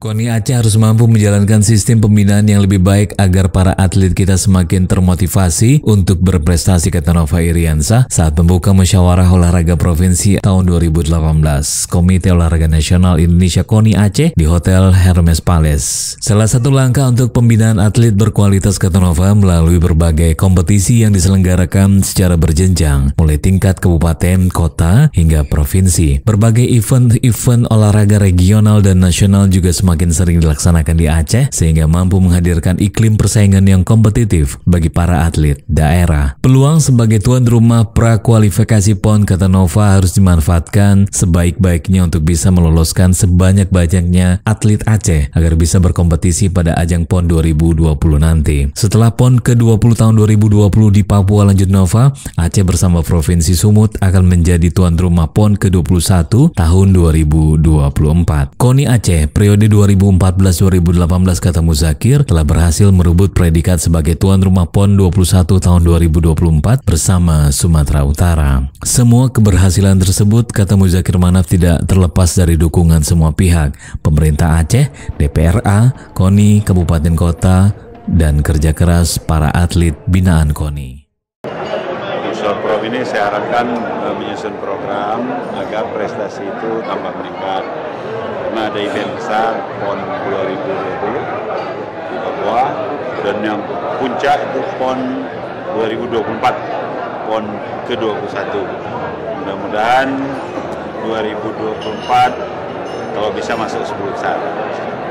Koni Aceh harus mampu menjalankan sistem pembinaan yang lebih baik agar para atlet kita semakin termotivasi untuk berprestasi kata Nova Iriansa saat membuka musyawarah olahraga provinsi tahun 2018 Komite Olahraga Nasional Indonesia Koni Aceh di Hotel Hermes Palace. Salah satu langkah untuk pembinaan atlet berkualitas kata Nova melalui berbagai kompetisi yang diselenggarakan secara berjenjang mulai tingkat kabupaten, kota hingga provinsi. Berbagai event-event olahraga regional dan nasional juga semakin semakin sering dilaksanakan di Aceh sehingga mampu menghadirkan iklim persaingan yang kompetitif bagi para atlet daerah. Peluang sebagai tuan rumah prakualifikasi PON kata Nova harus dimanfaatkan sebaik-baiknya untuk bisa meloloskan sebanyak-banyaknya atlet Aceh agar bisa berkompetisi pada ajang PON 2020 nanti. Setelah PON ke-20 tahun 2020 di Papua lanjut Nova, Aceh bersama Provinsi Sumut akan menjadi tuan rumah PON ke-21 tahun 2024. KONI Aceh periode 2020 2014-2018 kata Muzakir telah berhasil merebut predikat sebagai tuan rumah PON 21 tahun 2024 bersama Sumatera Utara. Semua keberhasilan tersebut kata Muzakir Manaf tidak terlepas dari dukungan semua pihak, pemerintah Aceh, DPRA, KONI, Kabupaten Kota, dan kerja keras para atlet binaan KONI. Prof ini saya harapkan uh, eh, menyusun program agar prestasi itu tambah meningkat. Karena ada event besar PON 2020 di Papua dan yang puncak itu PON 2024, PON ke-21. Mudah-mudahan 2024 kalau bisa masuk 10 besar.